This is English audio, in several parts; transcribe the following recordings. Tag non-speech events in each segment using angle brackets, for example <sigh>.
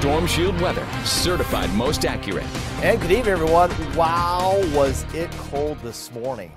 storm shield weather, certified most accurate. And good evening, everyone. Wow, was it cold this morning.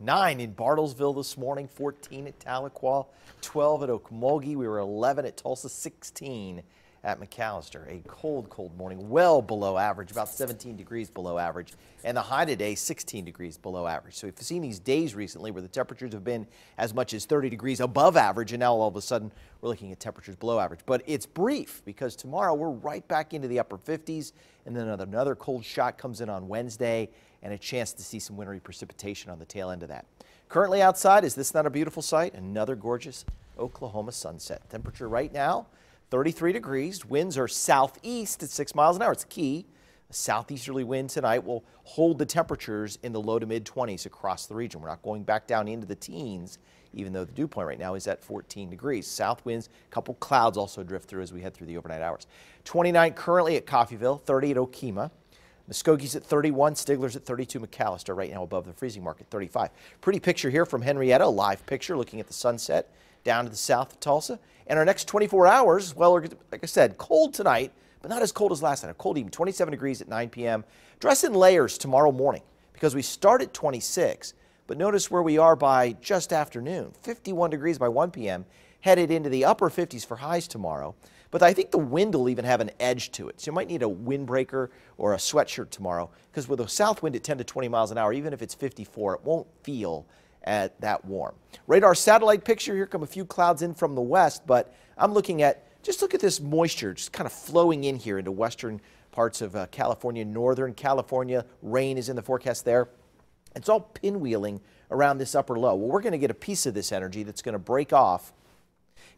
nine in Bartlesville this morning, 14 at Tahlequah, 12 at Okmulgee. We were 11 at Tulsa, 16 at McAllister. A cold, cold morning, well below average, about 17 degrees below average. And the high today, 16 degrees below average. So we've seen these days recently where the temperatures have been as much as 30 degrees above average, and now all of a sudden we're looking at temperatures below average. But it's brief because tomorrow we're right back into the upper 50s, and then another cold shot comes in on Wednesday, and a chance to see some wintry precipitation on the tail end of that. Currently outside, is this not a beautiful sight? Another gorgeous Oklahoma sunset. Temperature right now, 33 degrees. Winds are southeast at 6 miles an hour. It's key. A southeasterly wind tonight will hold the temperatures in the low to mid 20s across the region. We're not going back down into the teens, even though the dew point right now is at 14 degrees. South winds, a couple clouds also drift through as we head through the overnight hours. 29 currently at Coffeyville, 30 at Okima. Muskogee's at 31, Stigler's at 32, McAllister right now above the freezing mark at 35. Pretty picture here from Henrietta, live picture looking at the sunset down to the south of Tulsa. And our next 24 hours, well, like I said, cold tonight, but not as cold as last night. A cold evening, 27 degrees at 9 p.m. Dress in layers tomorrow morning because we start at 26. But notice where we are by just afternoon, 51 degrees by 1 p.m., headed into the upper 50s for highs tomorrow. But I think the wind will even have an edge to it. So you might need a windbreaker or a sweatshirt tomorrow because with a south wind at 10 to 20 miles an hour, even if it's 54, it won't feel at that warm. Radar satellite picture, here come a few clouds in from the west, but I'm looking at, just look at this moisture just kind of flowing in here into western parts of uh, California, northern California. Rain is in the forecast there. It's all pinwheeling around this upper low. Well, we're going to get a piece of this energy that's going to break off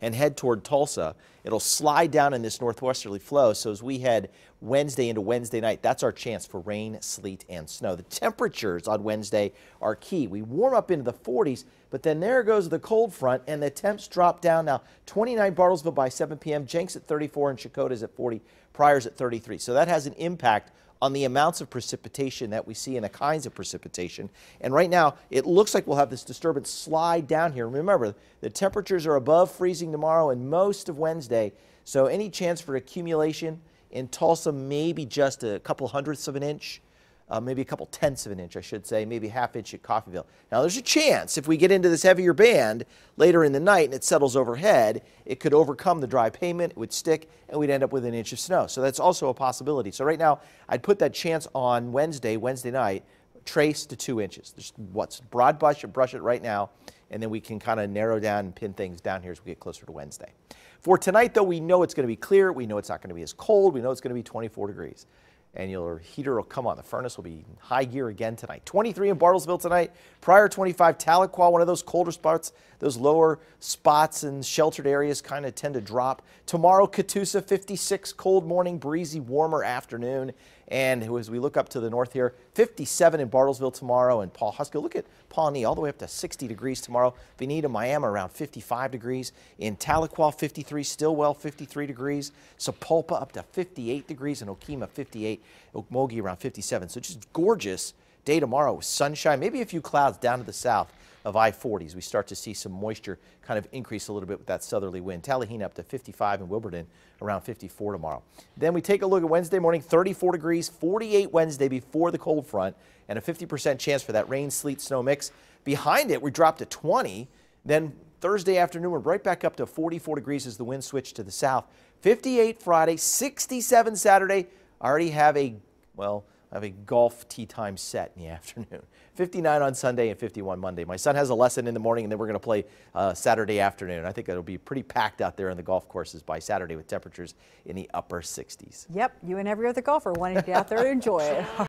and head toward Tulsa. It'll slide down in this northwesterly flow. So as we head Wednesday into Wednesday night, that's our chance for rain, sleet, and snow. The temperatures on Wednesday are key. We warm up into the 40s, but then there goes the cold front, and the temps drop down now. 29 Bartlesville by 7 p.m., Jenks at 34, and Shakota's at 40, Pryor's at 33. So that has an impact on the amounts of precipitation that we see and the kinds of precipitation. And right now, it looks like we'll have this disturbance slide down here. Remember, the temperatures are above freezing tomorrow and most of Wednesday, so any chance for accumulation in Tulsa, maybe just a couple hundredths of an inch uh, maybe a couple tenths of an inch, I should say, maybe half inch at Coffeeville. Now there's a chance if we get into this heavier band later in the night and it settles overhead, it could overcome the dry pavement, it would stick, and we'd end up with an inch of snow. So that's also a possibility. So right now, I'd put that chance on Wednesday, Wednesday night, trace to two inches. Just what's broad brush, brush it right now, and then we can kind of narrow down and pin things down here as we get closer to Wednesday. For tonight, though, we know it's going to be clear. We know it's not going to be as cold. We know it's going to be 24 degrees and your heater will come on. The furnace will be high gear again tonight. 23 in Bartlesville tonight. Prior 25, Tahlequah, one of those colder spots. Those lower spots and sheltered areas kind of tend to drop. Tomorrow, Catoosa, 56, cold morning, breezy, warmer afternoon. And as we look up to the north here, 57 in Bartlesville tomorrow and Paul Husker. Look at Pawnee all the way up to 60 degrees tomorrow. Benita, Miami around 55 degrees. In Tahlequah, 53. Stillwell, 53 degrees. Sepulpa up to 58 degrees. And Okima, 58. Okmulgee around 57. So just gorgeous day tomorrow with sunshine, maybe a few clouds down to the south of I-40s. We start to see some moisture kind of increase a little bit with that southerly wind. Tallahassee up to 55 and Wilburton around 54 tomorrow. Then we take a look at Wednesday morning, 34 degrees, 48 Wednesday before the cold front and a 50% chance for that rain, sleet, snow mix. Behind it, we drop to 20. Then Thursday afternoon, we're right back up to 44 degrees as the wind switch to the south. 58 Friday, 67 Saturday. Already have a, well, I have a golf tea time set in the <laughs> afternoon. 59 on Sunday and 51 Monday. My son has a lesson in the morning, and then we're going to play uh, Saturday afternoon. I think it'll be pretty packed out there on the golf courses by Saturday with temperatures in the upper 60s. Yep, you and every other golfer wanting to get out there and enjoy it. <laughs>